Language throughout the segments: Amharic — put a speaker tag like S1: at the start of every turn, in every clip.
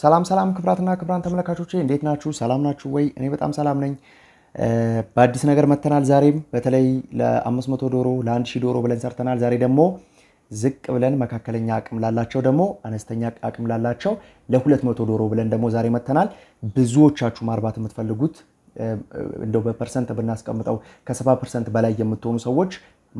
S1: ሰላም ሰላም ክብራትና ክብራን ተመልካቾቼ እንዴት ናችሁ? ሰላም ናችሁ ወይ? እኔ በጣም ሰላም ነኝ። በአዲስ ነገር መተናል። ዛሬም በተለይ ለ500 ዶሮ ለ1000 ዶሮ ብለን ሰርተናል። ዛሬ ደግሞ ዝቅ ብለን መካከለኛ አቅም ላላቸው ደግሞ አነስተኛ አቅም ላላቸው ለ200 ዶሮ ብለን ደግሞ ዛሬ መተናል። ብዙዎቻችሁ ማርባት የምትፈልጉት እንደው በፐርሰንት ብናስቀምጠው ከ70 ፐርሰንት በላይ የምትሆኑ ሰዎች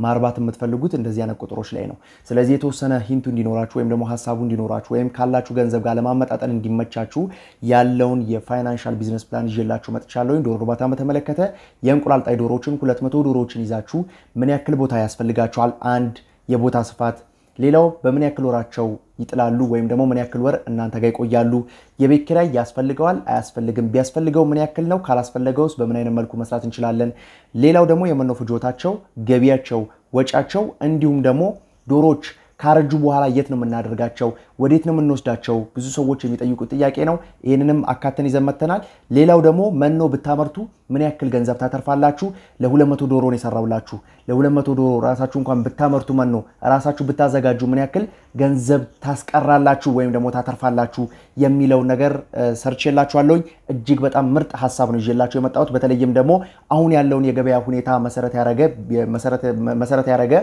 S1: ማርባት የምትፈልጉት እንደዚህ አይነት ቁጥሮች ላይ ነው። ስለዚህ የተወሰነ ሂንቱ እንዲኖራችሁ ወይም ደግሞ ሀሳቡ እንዲኖራችሁ ወይም ካላችሁ ገንዘብ ጋር ለማመጣጠን እንዲመቻችሁ ያለውን የፋይናንሻል ቢዝነስ ፕላን ይዤላችሁ መጥቻለሁ። ዶሮ እርባታን በተመለከተ የእንቁላልጣይ ዶሮዎችን 200 ዶሮዎችን ይዛችሁ ምን ያክል ቦታ ያስፈልጋችኋል? አንድ የቦታ ስፋት ሌላው በምን ያክል ወራቸው ይጥላሉ ወይም ደግሞ ምን ያክል ወር እናንተ ጋር ይቆያሉ? የቤት ኪራይ ያስፈልገዋል አያስፈልግም? ቢያስፈልገው ምን ያክል ነው? ካላስፈለገው ውስጥ በምን አይነት መልኩ መስራት እንችላለን? ሌላው ደግሞ የመኖ ፍጆታቸው፣ ገቢያቸው፣ ወጫቸው እንዲሁም ደግሞ ዶሮች? ካረጁ በኋላ የት ነው የምናደርጋቸው? ወዴት ነው የምንወስዳቸው? ብዙ ሰዎች የሚጠይቁት ጥያቄ ነው። ይህንንም አካተን ይዘመተናል። ሌላው ደግሞ መኖ ብታመርቱ ምን ያክል ገንዘብ ታተርፋላችሁ? ለ200 ዶሮ ነው የሰራውላችሁ። ለ200 ዶሮ ራሳችሁ እንኳን ብታመርቱ መኖ ራሳችሁ ብታዘጋጁ ምን ያክል ገንዘብ ታስቀራላችሁ ወይም ደግሞ ታተርፋላችሁ የሚለው ነገር ሰርች የላችኋለሁኝ። እጅግ በጣም ምርጥ ሀሳብ ነው ይዤላችሁ የመጣሁት። በተለይም ደግሞ አሁን ያለውን የገበያ ሁኔታ መሰረት ያደረገ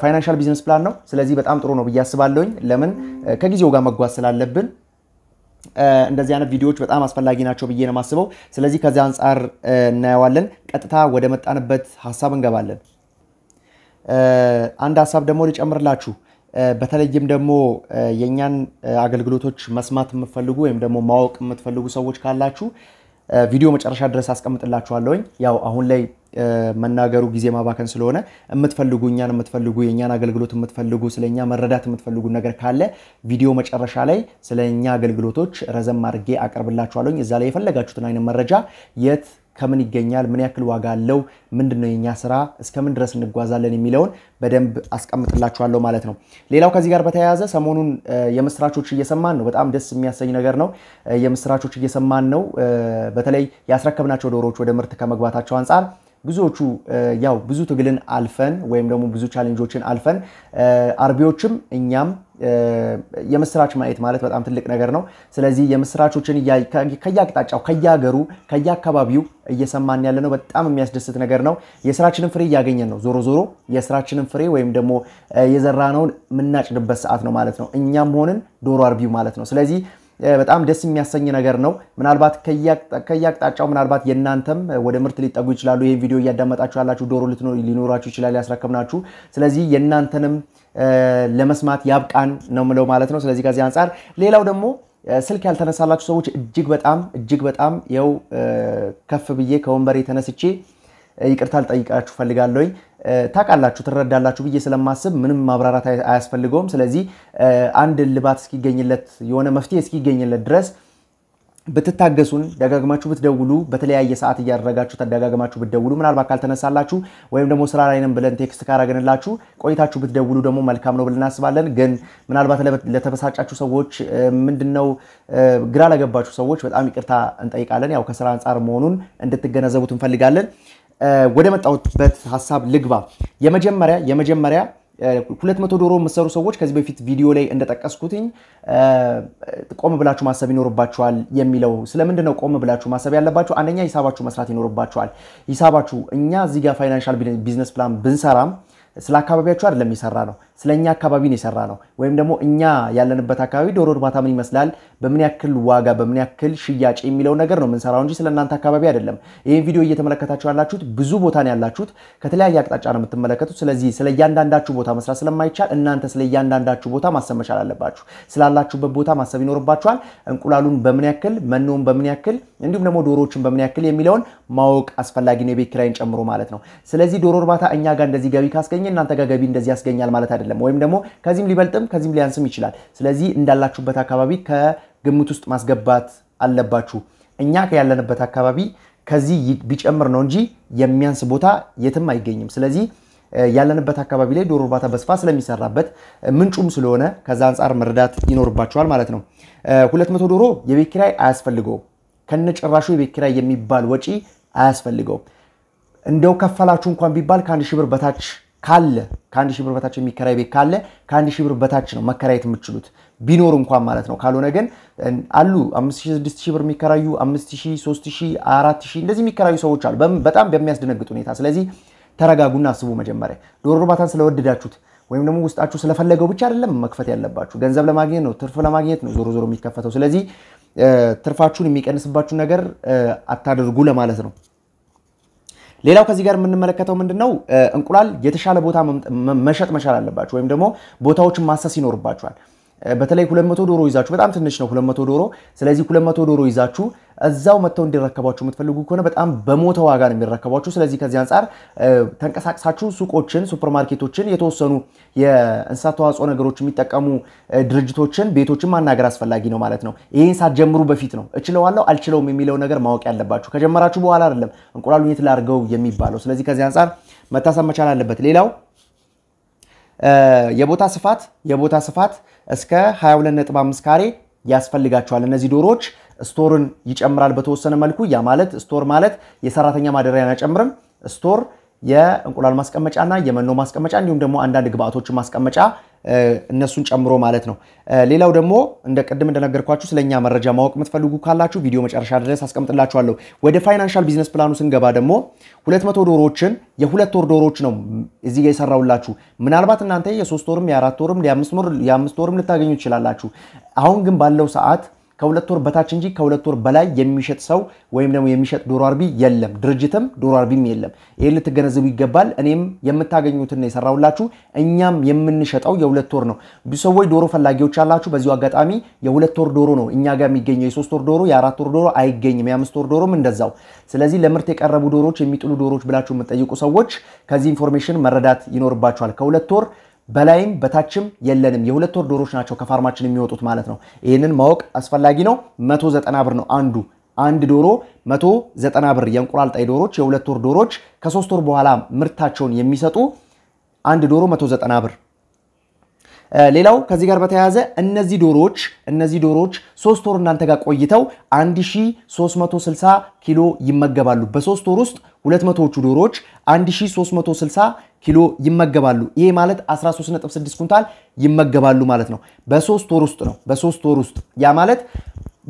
S1: ፋይናንሻል ቢዝነስ ፕላን ነው። ስለዚህ በጣም ጥሩ ነው ብዬ አስባለሁኝ። ለምን ከጊዜው ጋር መጓዝ ስላለብን እንደዚህ አይነት ቪዲዮዎች በጣም አስፈላጊ ናቸው ብዬ ነው የማስበው። ስለዚህ ከዚህ አንጻር እናየዋለን። ቀጥታ ወደ መጣንበት ሀሳብ እንገባለን። አንድ ሀሳብ ደግሞ ልጨምርላችሁ። በተለይም ደግሞ የእኛን አገልግሎቶች መስማት የምትፈልጉ ወይም ደግሞ ማወቅ የምትፈልጉ ሰዎች ካላችሁ ቪዲዮ መጨረሻ ድረስ አስቀምጥላችኋለሁኝ። ያው አሁን ላይ መናገሩ ጊዜ ማባከን ስለሆነ የምትፈልጉ እኛን የምትፈልጉ የእኛን አገልግሎት የምትፈልጉ ስለ እኛ መረዳት የምትፈልጉ ነገር ካለ ቪዲዮ መጨረሻ ላይ ስለ እኛ አገልግሎቶች ረዘም አድርጌ አቀርብላችኋለሁኝ። እዛ ላይ የፈለጋችሁትን አይነት መረጃ የት ከምን ይገኛል፣ ምን ያክል ዋጋ አለው፣ ምንድነው የኛ ስራ፣ እስከምን ድረስ እንጓዛለን የሚለውን በደንብ አስቀምጥላችኋለሁ ማለት ነው። ሌላው ከዚህ ጋር በተያያዘ ሰሞኑን የምስራቾች እየሰማን ነው። በጣም ደስ የሚያሰኝ ነገር ነው። የምስራቾች እየሰማን ነው። በተለይ ያስረከብናቸው ዶሮዎች ወደ ምርት ከመግባታቸው አንጻር ብዙዎቹ ያው ብዙ ትግልን አልፈን ወይም ደግሞ ብዙ ቻሌንጆችን አልፈን አርቢዎችም እኛም የምስራች ማየት ማለት በጣም ትልቅ ነገር ነው። ስለዚህ የምስራቾችን ከየአቅጣጫው ከየሀገሩ ከየአካባቢው እየሰማን ያለ ነው። በጣም የሚያስደስት ነገር ነው። የስራችንን ፍሬ እያገኘን ነው። ዞሮ ዞሮ የስራችንን ፍሬ ወይም ደግሞ የዘራነውን የምናጭድበት ሰዓት ነው ማለት ነው። እኛም ሆንን ዶሮ አርቢው ማለት ነው። ስለዚህ በጣም ደስ የሚያሰኝ ነገር ነው። ምናልባት ከየአቅጣጫው ምናልባት የእናንተም ወደ ምርት ሊጠጉ ይችላሉ። ይህን ቪዲዮ እያዳመጣችሁ ያላችሁ ዶሮ ሊኖራችሁ ይችላል ያስረከብናችሁ። ስለዚህ የእናንተንም ለመስማት ያብቃን ነው ምለው ማለት ነው። ስለዚህ ከዚህ አንጻር ሌላው ደግሞ ስልክ ያልተነሳላችሁ ሰዎች እጅግ በጣም እጅግ በጣም ይኸው ከፍ ብዬ ከወንበር የተነስቼ ይቅርታ ልጠይቃችሁ ፈልጋለሁ። ታውቃላችሁ፣ ትረዳላችሁ ብዬ ስለማስብ ምንም ማብራራት አያስፈልገውም። ስለዚህ አንድ ልባት እስኪገኝለት የሆነ መፍትሄ እስኪገኝለት ድረስ ብትታገሱን ደጋግማችሁ ብትደውሉ በተለያየ ሰዓት እያደረጋችሁ ተደጋግማችሁ ብትደውሉ ምናልባት ካልተነሳላችሁ ወይም ደግሞ ስራ ላይ ነን ብለን ቴክስት ካረግንላችሁ ቆይታችሁ ብትደውሉ ደግሞ መልካም ነው ብለን እናስባለን። ግን ምናልባት ለተበሳጫችሁ ሰዎች ምንድነው ግራ ለገባችሁ ሰዎች በጣም ይቅርታ እንጠይቃለን። ያው ከስራ አንጻር መሆኑን እንድትገነዘቡት እንፈልጋለን። ወደ መጣሁበት ሀሳብ ልግባ። የመጀመሪያ የመጀመሪያ ሁለት መቶ ዶሮ የምትሰሩ ሰዎች ከዚህ በፊት ቪዲዮ ላይ እንደጠቀስኩትኝ ቆም ብላችሁ ማሰብ ይኖርባችኋል የሚለው ስለምንድን ነው? ቆም ብላችሁ ማሰብ ያለባችሁ አንደኛ ሂሳባችሁ መስራት ይኖርባችኋል። ሂሳባችሁ እኛ እዚህ ጋር ፋይናንሻል ቢዝነስ ፕላን ብንሰራም ስለ አካባቢያችሁ አይደለም የሰራ ነው ስለ እኛ አካባቢ ነው የሰራ ነው። ወይም ደግሞ እኛ ያለንበት አካባቢ ዶሮ እርባታ ምን ይመስላል፣ በምን ያክል ዋጋ፣ በምን ያክል ሽያጭ የሚለው ነገር ነው የምንሰራው እንጂ ስለ እናንተ አካባቢ አይደለም። ይህን ቪዲዮ እየተመለከታችሁ ያላችሁት ብዙ ቦታ ነው ያላችሁት፣ ከተለያየ አቅጣጫ ነው የምትመለከቱት። ስለዚህ ስለ እያንዳንዳችሁ ቦታ መስራት ስለማይቻል እናንተ ስለ እያንዳንዳችሁ ቦታ ማሰብ መቻል አለባችሁ። ስላላችሁበት ቦታ ማሰብ ይኖርባችኋል። እንቁላሉን በምን ያክል፣ መኖውን በምን ያክል፣ እንዲሁም ደግሞ ዶሮዎችን በምን ያክል የሚለውን ማወቅ አስፈላጊ ነው፣ የቤት ኪራይን ጨምሮ ማለት ነው። ስለዚህ ዶሮ እርባታ እኛ ጋር እንደዚህ ገቢ ካስገኘ እናንተ ጋር ገቢ እንደዚህ ያስገኛል ማለት አይደለም። አይደለም፣ ወይም ደግሞ ከዚህም ሊበልጥም ከዚህም ሊያንስም ይችላል። ስለዚህ እንዳላችሁበት አካባቢ ከግምት ውስጥ ማስገባት አለባችሁ። እኛ ያለንበት አካባቢ ከዚህ ቢጨምር ነው እንጂ የሚያንስ ቦታ የትም አይገኝም። ስለዚህ ያለንበት አካባቢ ላይ ዶሮ እርባታ በስፋት ስለሚሰራበት ምንጩም ስለሆነ ከዛ አንጻር መረዳት ይኖርባቸዋል ማለት ነው። መቶ ዶሮ የቤት ኪራይ አያስፈልገውም። ከነጭራሹ የቤት ኪራይ የሚባል ወጪ አያስፈልገውም። እንደው ከፈላችሁ እንኳን ቢባል ከአንድ ሺህ ብር በታች ካለ ከአንድ ሺህ ብር በታች የሚከራይ ቤት ካለ ከአንድ ሺህ ብር በታች ነው መከራየት የምትችሉት ቢኖር እንኳን ማለት ነው። ካልሆነ ግን አሉ አምስት ሺህ ስድስት ሺህ ብር የሚከራዩ አምስት ሺህ ሶስት ሺህ አራት ሺህ እንደዚህ የሚከራዩ ሰዎች አሉ በጣም በሚያስደነግጥ ሁኔታ። ስለዚህ ተረጋጉና አስቡ። መጀመሪያ ዶሮ እርባታን ስለወደዳችሁት ወይም ደግሞ ውስጣችሁ ስለፈለገው ብቻ አይደለም መክፈት ያለባችሁ። ገንዘብ ለማግኘት ነው፣ ትርፍ ለማግኘት ነው ዞሮ ዞሮ የሚከፈተው። ስለዚህ ትርፋችሁን የሚቀንስባችሁ ነገር አታደርጉ ለማለት ነው። ሌላው ከዚህ ጋር የምንመለከተው ምንድን ነው? እንቁላል የተሻለ ቦታ መሸጥ መቻል አለባቸው፣ ወይም ደግሞ ቦታዎችን ማሰስ ይኖርባቸዋል። በተለይ 200 ዶሮ ይዛችሁ በጣም ትንሽ ነው 200 ዶሮ። ስለዚህ 200 ዶሮ ይዛችሁ እዛው መጥተው እንዲረከቧችሁ የምትፈልጉ ከሆነ በጣም በሞተ ዋጋ ነው የሚረከቧችሁ። ስለዚህ ከዚህ አንጻር ተንቀሳቅሳችሁ ሱቆችን፣ ሱፐርማርኬቶችን፣ የተወሰኑ የእንስሳት ተዋጽኦ ነገሮች የሚጠቀሙ ድርጅቶችን፣ ቤቶችን ማናገር አስፈላጊ ነው ማለት ነው። ይህን ሳትጀምሩ በፊት ነው እችለዋለሁ አልችለውም የሚለው ነገር ማወቅ ያለባችሁ። ከጀመራችሁ በኋላ አይደለም እንቁላሉ የት ላድርገው የሚባለው። ስለዚህ ከዚህ አንጻር መታሰብ መቻል አለበት። ሌላው የቦታ ስፋት የቦታ ስፋት እስከ 22.5 ካሬ ያስፈልጋቸዋል። እነዚህ ዶሮዎች ስቶርን ይጨምራል በተወሰነ መልኩ። ያ ማለት ስቶር ማለት የሰራተኛ ማደሪያን አይጨምርም። ስቶር የእንቁላል ማስቀመጫና የመኖ ማስቀመጫ እንዲሁም ደግሞ አንዳንድ ግብአቶችን ማስቀመጫ እነሱን ጨምሮ ማለት ነው። ሌላው ደግሞ እንደ ቅድም እንደነገርኳችሁ ስለኛ መረጃ ማወቅ የምትፈልጉ ካላችሁ ቪዲዮ መጨረሻ ድረስ አስቀምጥላችኋለሁ። ወደ ፋይናንሻል ቢዝነስ ፕላኑ ስንገባ ደግሞ 200 ዶሮዎችን የሁለት ወር ዶሮዎች ነው እዚህ ጋር የሰራውላችሁ። ምናልባት እናንተ የሶስት ወርም የአራት ወርም የአምስት ወርም ልታገኙ ትችላላችሁ። አሁን ግን ባለው ሰዓት ከሁለት ወር በታች እንጂ ከሁለት ወር በላይ የሚሸጥ ሰው ወይም ደግሞ የሚሸጥ ዶሮ አርቢ የለም፣ ድርጅትም ዶሮ አርቢም የለም። ይህን ልትገነዘቡ ይገባል። እኔም የምታገኙትና የሰራውላችሁ እኛም የምንሸጠው የሁለት ወር ነው። ብዙ ሰዎች ዶሮ ፈላጊዎች አላችሁ በዚሁ አጋጣሚ የሁለት ወር ዶሮ ነው እኛ ጋር የሚገኘው። የሶስት ወር ዶሮ፣ የአራት ወር ዶሮ አይገኝም፣ የአምስት ወር ዶሮም እንደዛው። ስለዚህ ለምርት የቀረቡ ዶሮዎች የሚጥሉ ዶሮዎች ብላችሁ የምጠይቁ ሰዎች ከዚህ ኢንፎርሜሽን መረዳት ይኖርባችኋል። ከሁለት ወር በላይም በታችም የለንም። የሁለት ወር ዶሮች ናቸው ከፋርማችን የሚወጡት ማለት ነው። ይህንን ማወቅ አስፈላጊ ነው። 190 ብር ነው አንዱ አንድ ዶሮ 190 ብር። የእንቁላልጣይ ዶሮች የሁለት ወር ዶሮች ከሶስት ወር በኋላ ምርታቸውን የሚሰጡ አንድ ዶሮ 190 ብር። ሌላው ከዚህ ጋር በተያያዘ እነዚህ ዶሮዎች እነዚህ ዶሮዎች ሶስት ወር እናንተ ጋር ቆይተው 1360 ኪሎ ይመገባሉ። በሶስት ወር ውስጥ 200ዎቹ ዶሮዎች 1360 ኪሎ ይመገባሉ። ይሄ ማለት 13.6 ኩንታል ይመገባሉ ማለት ነው። በሶስት ወር ውስጥ ነው። በሶስት ወር ውስጥ ያ ማለት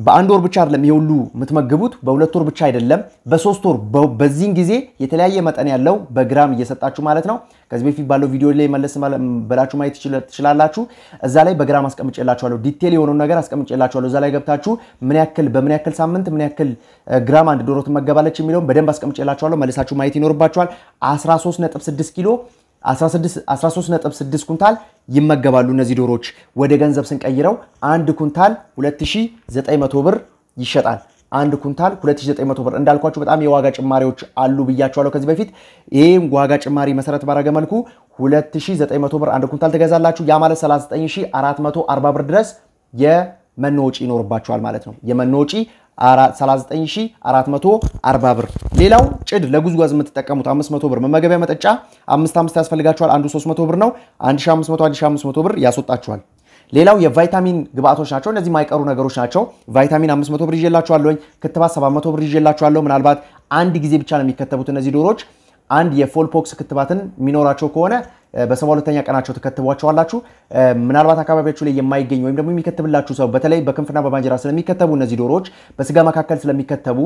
S1: በአንድ ወር ብቻ አይደለም የሁሉ የምትመግቡት፣ በሁለት ወር ብቻ አይደለም፣ በሶስት ወር በዚህን ጊዜ የተለያየ መጠን ያለው በግራም እየሰጣችሁ ማለት ነው። ከዚህ በፊት ባለው ቪዲዮ ላይ መለስ ብላችሁ ማየት ትችላላችሁ። እዛ ላይ በግራም አስቀምጬላችኋለሁ፣ ዲቴል የሆነው ነገር አስቀምጬላችኋለሁ። እዛ ላይ ገብታችሁ ምን ያክል በምን ያክል ሳምንት ምን ያክል ግራም አንድ ዶሮ ትመገባለች የሚለውን በደንብ አስቀምጬላችኋለሁ። መልሳችሁ ማየት ይኖርባችኋል። 13.6 ኪሎ 13.6 ኩንታል ይመገባሉ እነዚህ ዶሮዎች። ወደ ገንዘብ ስንቀይረው አንድ ኩንታል 2900 ብር ይሸጣል። አንድ ኩንታል 2900 ብር እንዳልኳችሁ በጣም የዋጋ ጭማሪዎች አሉ ብያችኋለሁ ከዚህ በፊት። ይህም ዋጋ ጭማሪ መሰረት ባደረገ መልኩ 2900 ብር አንድ ኩንታል ትገዛላችሁ። ያ ማለት 39440 ብር ድረስ የመኖ ወጪ ይኖርባችኋል ማለት ነው። የመኖ ወጪ 39440 ብር። ሌላው ጭድ ለጉዝጓዝ የምትጠቀሙት 500 ብር። መመገቢያ መጠጫ 55 ያስፈልጋችኋል። አንዱ 300 ብር ነው። 1500 1500 ብር ያስወጣችኋል። ሌላው የቫይታሚን ግብአቶች ናቸው። እነዚህ የማይቀሩ ነገሮች ናቸው። ቫይታሚን 500 ብር ይዤላችኋለሁ። ክትባት 700 ብር ይዤላችኋለሁ። ምናልባት አንድ ጊዜ ብቻ ነው የሚከተቡት እነዚህ ዶሮች። አንድ የፎልፖክስ ክትባትን የሚኖራቸው ከሆነ በሰባ ሁለተኛ ቀናቸው ትከትቧቸዋላችሁ። ምናልባት አካባቢያችሁ ላይ የማይገኝ ወይም ደግሞ የሚከትብላችሁ ሰው በተለይ በክንፍና በባንጀራ ስለሚከተቡ እነዚህ ዶሮዎች በስጋ መካከል ስለሚከተቡ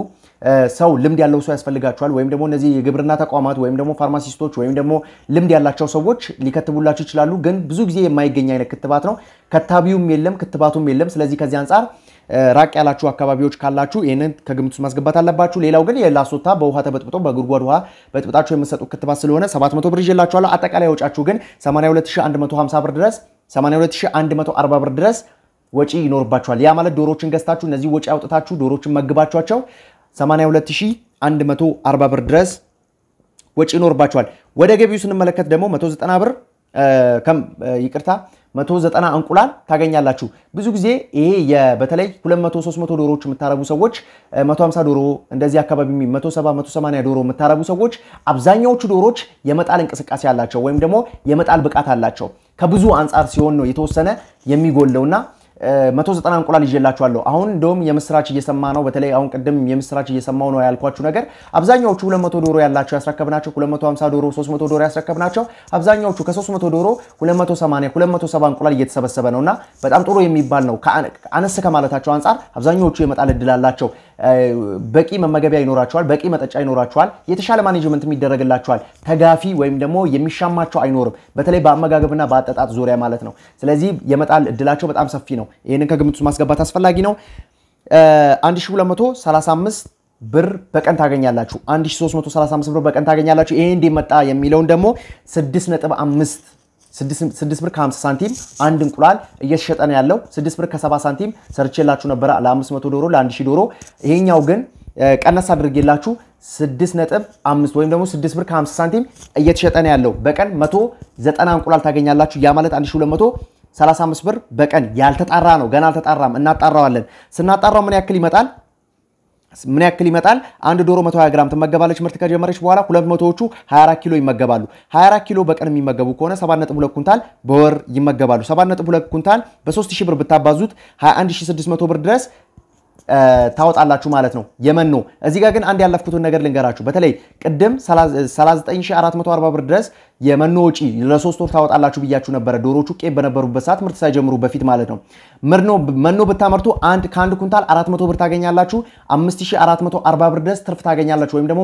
S1: ሰው ልምድ ያለው ሰው ያስፈልጋቸዋል። ወይም ደግሞ እነዚህ የግብርና ተቋማት ወይም ደግሞ ፋርማሲስቶች ወይም ደግሞ ልምድ ያላቸው ሰዎች ሊከትቡላችሁ ይችላሉ። ግን ብዙ ጊዜ የማይገኝ አይነት ክትባት ነው። ከታቢውም የለም፣ ክትባቱም የለም። ስለዚህ ከዚህ አንጻር ራቅ ያላችሁ አካባቢዎች ካላችሁ ይህንን ከግምት ውስጥ ማስገባት አለባችሁ። ሌላው ግን የላሶታ በውሃ ተበጥብጦ በጉድጓድ ውሃ በጥብጣችሁ የምትሰጡ ክትባት ስለሆነ 700 ብር ይዤላችኋለሁ። አጠቃላይ ወጫችሁ ግን 82150 ብር ድረስ 82140 ብር ድረስ ወጪ ይኖርባችኋል። ያ ማለት ዶሮችን ገዝታችሁ እነዚህ ወጪ አውጥታችሁ ዶሮችን መግባችኋቸው 82140 ብር ድረስ ወጪ ይኖርባችኋል። ወደ ገቢው ስንመለከት ደግሞ 190 ብር ይቅርታ 190 እንቁላል ታገኛላችሁ። ብዙ ጊዜ ይሄ በተለይ 2300 ዶሮዎች የምታረቡ ሰዎች 150 ዶሮ እንደዚህ አካባቢ 170 180 ዶሮ የምታረቡ ሰዎች አብዛኛዎቹ ዶሮዎች የመጣል እንቅስቃሴ አላቸው ወይም ደግሞ የመጣል ብቃት አላቸው። ከብዙ አንጻር ሲሆን ነው የተወሰነ የሚጎለውና መቶ እንቁላል ይዤላችኋለሁ። አሁን እንደውም የምስራች እየሰማ ነው። በተለይ አሁን ቅድም የምስራች እየሰማው ነው ያልኳችሁ ነገር አብዛኛዎቹ 200 ዶሮ ያላቸው ያስረከብናቸው 250 ዶሮ፣ 300 ዶሮ ያስረከብናቸው አብዛኛዎቹ ከ300 ዶሮ 280፣ 270 እንቁላል እየተሰበሰበ ነው እና በጣም ጥሩ የሚባል ነው። አነስ ከማለታቸው አንጻር አብዛኛዎቹ የመጣል እድል አላቸው። በቂ መመገቢያ ይኖራቸዋል፣ በቂ መጠጫ ይኖራቸዋል፣ የተሻለ ማኔጅመንት ይደረግላቸዋል። ተጋፊ ወይም ደግሞ የሚሻማቸው አይኖርም፣ በተለይ በአመጋገብና በአጠጣት ዙሪያ ማለት ነው። ስለዚህ የመጣል እድላቸው በጣም ሰፊ ነው። ይህንን ከግምት ውስጥ ማስገባት አስፈላጊ ነው። 1235 ብር በቀን ታገኛላችሁ። 1335 ብር በቀን ታገኛላችሁ። ይሄ እንዴት መጣ የሚለውን ደግሞ 6.5 ስድስት ብር ከ50 ሳንቲም አንድ እንቁላል እየተሸጠ ነው ያለው። ስድስት ብር ከ70 ሳንቲም ሰርቼላችሁ ነበረ ለ500 ዶሮ ለ1000 ዶሮ። ይሄኛው ግን ቀነስ አድርጌላችሁ 6.5 ወይም ደግሞ 6 ብር ከ50 ሳንቲም እየተሸጠ ነው ያለው። በቀን 190 እንቁላል ታገኛላችሁ። ያ ማለት 1200 35 ብር በቀን ያልተጣራ ነው። ገና አልተጣራም። እናጣራዋለን። ስናጣራው ምን ያክል ይመጣል? ምን ያክል ይመጣል? አንድ ዶሮ 120 ግራም ትመገባለች። ምርት ከጀመረች በኋላ 200ዎቹ 24 ኪሎ ይመገባሉ። 24 ኪሎ በቀን የሚመገቡ ከሆነ 7.2 ኩንታል በወር ይመገባሉ። 7.2 ኩንታል በ3000 ብር ብታባዙት 21600 ብር ድረስ ታወጣላችሁ ማለት ነው። የመኖ እዚህ ጋር ግን አንድ ያለፍኩትን ነገር ልንገራችሁ። በተለይ ቅድም 39440 ብር ድረስ የመኖ ወጪ ለሶስት ወር ታወጣላችሁ ብያችሁ ነበረ። ዶሮቹ ቄ በነበሩበት ሰዓት ምርት ሳይጀምሩ በፊት ማለት ነው። መኖ ብታመርቱ አንድ ከአንድ ኩንታል 400 ብር ታገኛላችሁ። 5440 ብር ድረስ ትርፍ ታገኛላችሁ። ወይም ደግሞ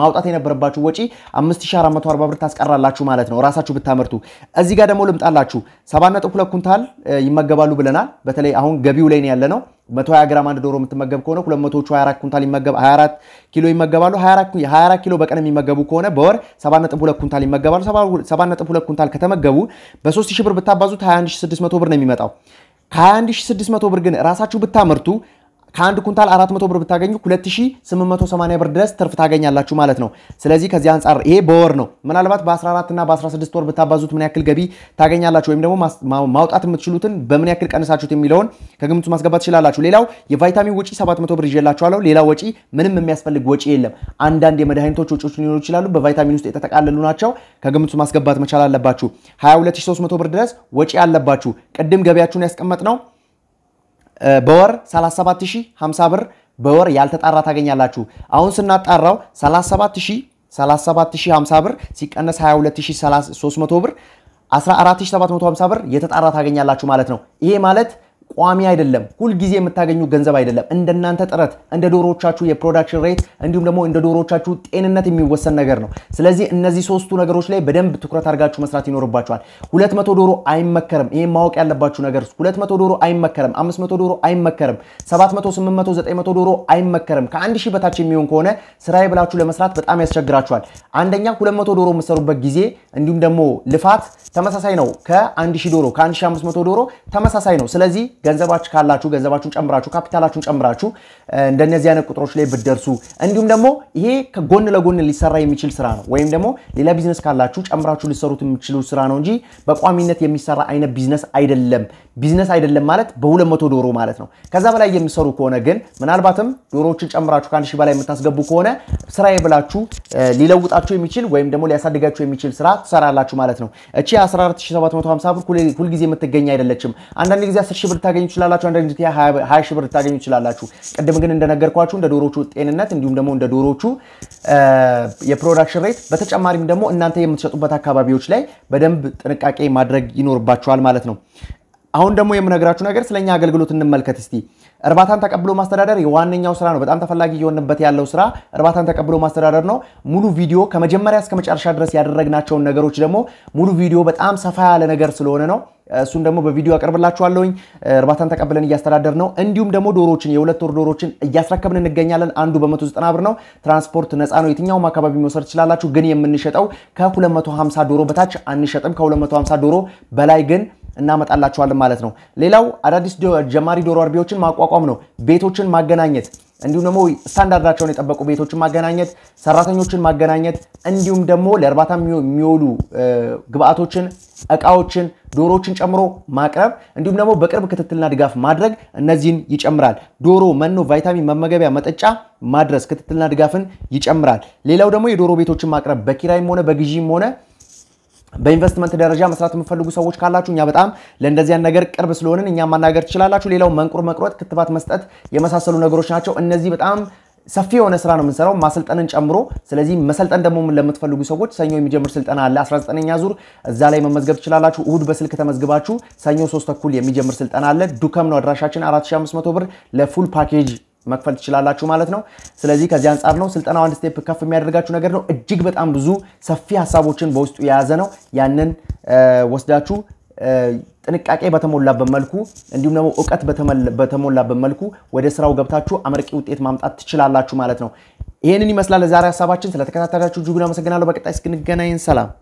S1: ማውጣት የነበረባችሁ ወጪ 5440 ብር ታስቀራላችሁ ማለት ነው ራሳችሁ ብታመርቱ። እዚህ ጋር ደግሞ ልምጣላችሁ። 7.2 ኩንታል ይመገባሉ ብለናል። በተለይ አሁን ገቢው ላይ ያለ ነው 120 ግራም አንድ ዶሮ የምትመገብ ከሆነ 224 ኩንታል ይመገብ 24 ኪሎ ይመገባሉ። 24 ኪሎ በቀን የሚመገቡ ከሆነ በወር 7.2 ኩንታል ይመገባሉ። 7.2 ኩንታል ከተመገቡ በ3000 ብር ብታባዙት 21600 ብር ነው የሚመጣው። ከ21600 ብር ግን ራሳችሁ ብታመርቱ ከአንድ ኩንታል 400 ብር ብታገኙ 2880 ብር ድረስ ትርፍ ታገኛላችሁ ማለት ነው። ስለዚህ ከዚህ አንጻር ይሄ በወር ነው። ምናልባት በ14 እና በ16 ወር ብታባዙት ምን ያክል ገቢ ታገኛላችሁ ወይም ደግሞ ማውጣት የምትችሉትን በምን ያክል ቀንሳችሁት የሚለውን ከግምቱ ማስገባት ትችላላችሁ። ሌላው የቫይታሚን ወጪ 700 ብር ይዤላችኋለሁ። ሌላ ወጪ ምንም የሚያስፈልግ ወጪ የለም። አንዳንድ የመድኃኒቶች ወጪዎች ሊኖሩ ይችላሉ። በቫይታሚን ውስጥ የተጠቃለሉ ናቸው። ከግምቱ ማስገባት መቻል አለባችሁ። 22300 ብር ድረስ ወጪ አለባችሁ። ቅድም ገቢያችሁን ያስቀመጥ ነው በወር 37050 ብር በወር ያልተጣራ ታገኛላችሁ። አሁን ስናጣራው 37050 ብር ሲቀነስ 22300 ብር 14750 ብር የተጣራ ታገኛላችሁ ማለት ነው። ይሄ ማለት ቋሚ አይደለም። ሁልጊዜ የምታገኙ ገንዘብ አይደለም። እንደናንተ ጥረት፣ እንደ ዶሮዎቻችሁ የፕሮዳክሽን ሬት እንዲሁም ደግሞ እንደ ዶሮዎቻችሁ ጤንነት የሚወሰን ነገር ነው። ስለዚህ እነዚህ ሶስቱ ነገሮች ላይ በደንብ ትኩረት አድርጋችሁ መስራት ይኖርባችኋል። ሁለት መቶ ዶሮ አይመከርም። ይህም ማወቅ ያለባችሁ ነገር ሁለት መቶ ዶሮ አይመከርም። አምስት መቶ ዶሮ አይመከርም። ሰባት መቶ ስምንት መቶ ዘጠኝ መቶ ዶሮ አይመከርም። ከአንድ ሺህ በታች የሚሆን ከሆነ ስራዬ ብላችሁ ለመስራት በጣም ያስቸግራችኋል። አንደኛ ሁለት መቶ ዶሮ የምትሰሩበት ጊዜ እንዲሁም ደግሞ ልፋት ተመሳሳይ ነው ከአንድ ሺህ ዶሮ ከአንድ ሺህ አምስት መቶ ዶሮ ተመሳሳይ ነው። ስለዚህ ገንዘባችሁ ካላችሁ ገንዘባችሁን ጨምራችሁ ካፒታላችሁን ጨምራችሁ እንደነዚህ አይነት ቁጥሮች ላይ ብደርሱ እንዲሁም ደግሞ ይሄ ከጎን ለጎን ሊሰራ የሚችል ስራ ነው። ወይም ደግሞ ሌላ ቢዝነስ ካላችሁ ጨምራችሁ ሊሰሩት የሚችሉ ስራ ነው እንጂ በቋሚነት የሚሰራ አይነት ቢዝነስ አይደለም። ቢዝነስ አይደለም ማለት በ200 ዶሮ ማለት ነው። ከዛ በላይ የሚሰሩ ከሆነ ግን ምናልባትም ዶሮዎችን ጨምራችሁ ከአንድ ሺህ በላይ የምታስገቡ ከሆነ ስራዬ ብላችሁ ሊለውጣችሁ የሚችል ወይም ደግሞ ሊያሳድጋችሁ የሚችል ስራ ትሰራላችሁ ማለት ነው። እቺ 14750 ብር ሁልጊዜ የምትገኝ አይደለችም። አንዳንድ ጊዜ 10 ሺህ ብር ልታገኙ ትችላላችሁ። አንዳንድ ጊዜ 20 ሺህ ብር ልታገኙ ትችላላችሁ። ቅድም ግን እንደነገርኳችሁ እንደ ዶሮቹ ጤንነት እንዲሁም ደግሞ እንደ ዶሮቹ የፕሮዳክሽን ሬት በተጨማሪም ደግሞ እናንተ የምትሸጡበት አካባቢዎች ላይ በደንብ ጥንቃቄ ማድረግ ይኖርባችኋል ማለት ነው። አሁን ደግሞ የምነግራችሁ ነገር ስለኛ አገልግሎት እንመልከት እስቲ። እርባታን ተቀብሎ ማስተዳደር የዋነኛው ስራ ነው። በጣም ተፈላጊ እየሆንበት ያለው ስራ እርባታን ተቀብሎ ማስተዳደር ነው። ሙሉ ቪዲዮ ከመጀመሪያ እስከ መጨረሻ ድረስ ያደረግናቸውን ነገሮች ደግሞ ሙሉ ቪዲዮ በጣም ሰፋ ያለ ነገር ስለሆነ ነው። እሱን ደግሞ በቪዲዮ አቀርብላችኋለሁኝ። እርባታን ተቀብለን እያስተዳደር ነው። እንዲሁም ደግሞ ዶሮችን የሁለት ወር ዶሮዎችን እያስረከብን እንገኛለን። አንዱ በ190 ብር ነው። ትራንስፖርት ነፃ ነው። የትኛውም አካባቢ መውሰድ ትችላላችሁ። ግን የምንሸጠው ከ250 ዶሮ በታች አንሸጥም። ከ250 ዶሮ በላይ ግን እናመጣላችኋለን ማለት ነው። ሌላው አዳዲስ ጀማሪ ዶሮ አርቢዎችን ማቋቋም ነው። ቤቶችን ማገናኘት እንዲሁም ደግሞ ስታንዳርዳቸውን የጠበቁ ቤቶችን ማገናኘት፣ ሰራተኞችን ማገናኘት እንዲሁም ደግሞ ለእርባታ የሚውሉ ግብአቶችን፣ እቃዎችን፣ ዶሮዎችን ጨምሮ ማቅረብ እንዲሁም ደግሞ በቅርብ ክትትልና ድጋፍ ማድረግ እነዚህን ይጨምራል። ዶሮ መኖ፣ ቫይታሚን፣ መመገቢያ፣ መጠጫ ማድረስ ክትትልና ድጋፍን ይጨምራል። ሌላው ደግሞ የዶሮ ቤቶችን ማቅረብ በኪራይም ሆነ በግዢም ሆነ በኢንቨስትመንት ደረጃ መስራት የምፈልጉ ሰዎች ካላችሁ እኛ በጣም ለእንደዚያን ነገር ቅርብ ስለሆንን እኛ ማናገር ትችላላችሁ። ሌላው መንቁር፣ መቁረጥ፣ ክትባት መስጠት የመሳሰሉ ነገሮች ናቸው። እነዚህ በጣም ሰፊ የሆነ ስራ ነው የምንሰራው ማሰልጠንን ጨምሮ። ስለዚህ መሰልጠን ደግሞ ለምትፈልጉ ሰዎች ሰኞ የሚጀምር ስልጠና አለ 19ኛ ዙር፣ እዛ ላይ መመዝገብ ትችላላችሁ። እሁድ በስልክ ተመዝግባችሁ ሰኞ ሶስት ተኩል የሚጀምር ስልጠና አለ። ዱከም ነው አድራሻችን 4500 ብር ለፉል ፓኬጅ መክፈል ትችላላችሁ ማለት ነው። ስለዚህ ከዚህ አንጻር ነው ስልጠናው አንድ ስቴፕ ከፍ የሚያደርጋችሁ ነገር ነው። እጅግ በጣም ብዙ ሰፊ ሀሳቦችን በውስጡ የያዘ ነው። ያንን ወስዳችሁ ጥንቃቄ በተሞላበት መልኩ እንዲሁም ደግሞ እውቀት በተሞላበት መልኩ ወደ ስራው ገብታችሁ አመርቂ ውጤት ማምጣት ትችላላችሁ ማለት ነው። ይህንን ይመስላል ዛሬ ሀሳባችን። ስለተከታተላችሁ እጅጉን አመሰግናለሁ። በቀጣይ እስክንገናኝ ሰላም።